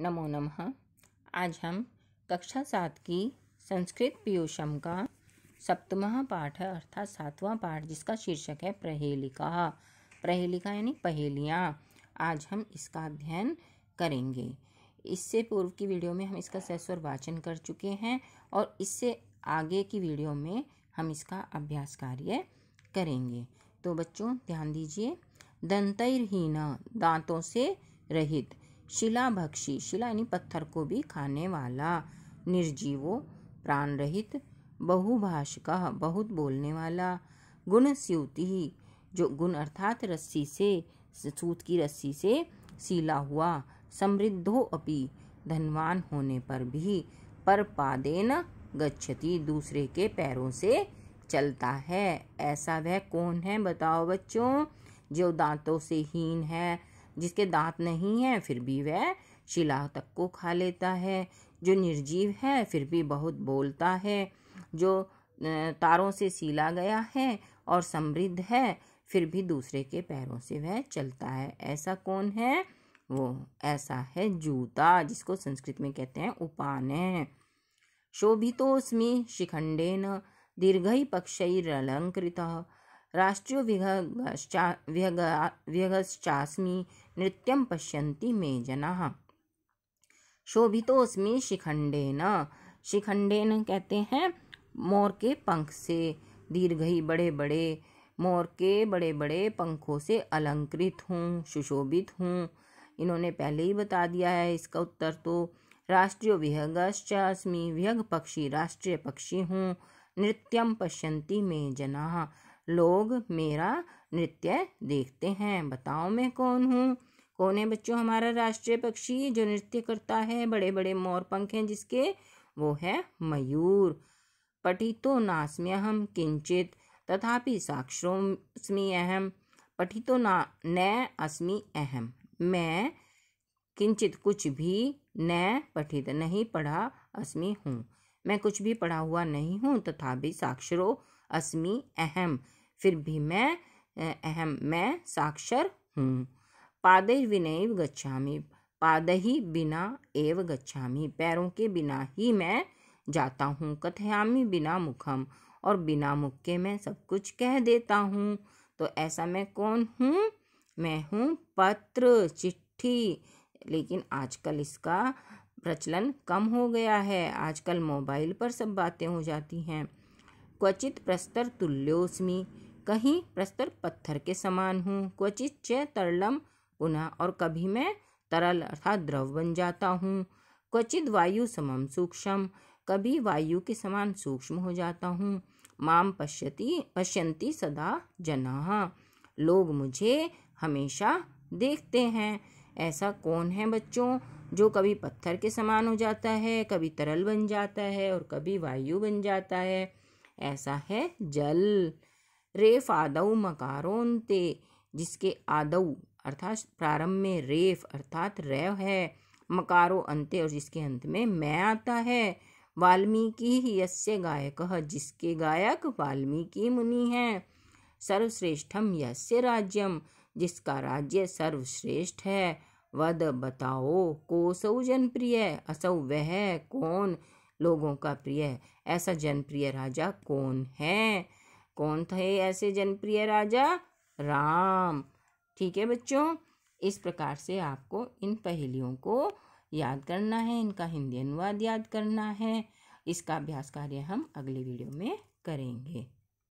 नमो नमः आज हम कक्षा सात की संस्कृत पीयूषम का सप्तम पाठ है अर्थात सातवां पाठ जिसका शीर्षक है प्रहेलिका प्रहेलिका यानी पहेलियाँ आज हम इसका अध्ययन करेंगे इससे पूर्व की वीडियो में हम इसका सस्वर वाचन कर चुके हैं और इससे आगे की वीडियो में हम इसका अभ्यास कार्य करेंगे तो बच्चों ध्यान दीजिए दंतैरहीन दांतों से रहित शिला भक्षी शिला यानी पत्थर को भी खाने वाला निर्जीवो प्राण रहित बहुभाष का बहुत बोलने वाला गुण स्यूति जो गुण अर्थात रस्सी से सूत की रस्सी से सीला हुआ समृद्धो अपि धनवान होने पर भी पर पादेन गच्छति दूसरे के पैरों से चलता है ऐसा वह कौन है बताओ बच्चों जो दांतों से हीन है जिसके दांत नहीं हैं फिर भी वह शिला तक को खा लेता है जो निर्जीव है फिर भी बहुत बोलता है जो तारों से सीला गया है और समृद्ध है फिर भी दूसरे के पैरों से वह चलता है ऐसा कौन है वो ऐसा है जूता जिसको संस्कृत में कहते हैं उपाने शोभितोस्मि शिखंडेन दीर्घई पक्षरलंकृत राष्ट्रीय नृत्यं पश्यन्ति मे जनाः शोभितोऽस्मि शिखंडेन शिखंडेन कहते हैं मोर के पंख से दीर्घ ही बड़े बड़े मोर के बड़े बड़े पंखों से अलंकृत हूँ सुशोभित हूँ इन्होंने पहले ही बता दिया है इसका उत्तर तो राष्ट्रीय विहगश्च अस्मि विहग पक्षी राष्ट्रीय पक्षी हूँ नृत्यम पश्यंती में जना लोग मेरा नृत्य देखते हैं बताओ मैं कौन हूँ कौन है बच्चों हमारा राष्ट्रीय पक्षी जो नृत्य करता है बड़े बड़े मोर पंख हैं जिसके वो है मयूर पठितो नास्म्य हम किंचित तथापि साक्षरोस्मी अहम पठितो ना न अस्मि अहम मैं किंचित कुछ भी न पठित नहीं पढ़ा अस्मि हूँ मैं कुछ भी पढ़ा हुआ नहीं हूँ तथापि साक्षरो अस्मि अहम फिर भी मैं अहम मैं साक्षर हूँ पादै विनैव गच्छामी पाद ही बिना एव गच्छामी पैरों के बिना ही मैं जाता हूँ कथयामी बिना मुखम और बिना मुख के मैं सब कुछ कह देता हूँ तो ऐसा मैं कौन हूँ मैं हूँ पत्र चिट्ठी लेकिन आजकल इसका प्रचलन कम हो गया है आजकल मोबाइल पर सब बातें हो जाती हैं क्वचित प्रस्तर तुल्योस्मी कहीं प्रस्तर पत्थर के समान हूँ क्वचित च तरलम पुनः और कभी मैं तरल अर्थात द्रव बन जाता हूँ क्वचित वायु समम सूक्ष्म कभी वायु के समान सूक्ष्म हो जाता हूँ माम पश्यति पश्यंती सदा जना लोग मुझे हमेशा देखते हैं ऐसा कौन है बच्चों जो कभी पत्थर के समान हो जाता है कभी तरल बन जाता है और कभी वायु बन जाता है ऐसा है जल रेफ आदौ मकारोन्ते जिसके आदौ अर्थात प्रारंभ में रेफ अर्थात रेव है मकारो अंत्य और जिसके अंत में मैं आता है वाल्मीकि ही यस्य गायक जिसके गायक वाल्मीकि मुनि हैं सर्वश्रेष्ठम यस्य राज्यम जिसका राज्य सर्वश्रेष्ठ है वद बताओ कोसौ जनप्रिय असौ वह कौन लोगों का प्रिय ऐसा जनप्रिय राजा कौन है कौन थे ऐसे जनप्रिय राजा राम ठीक है बच्चों इस प्रकार से आपको इन पहेलियों को याद करना है इनका हिंदी अनुवाद याद करना है इसका अभ्यास कार्य हम अगले वीडियो में करेंगे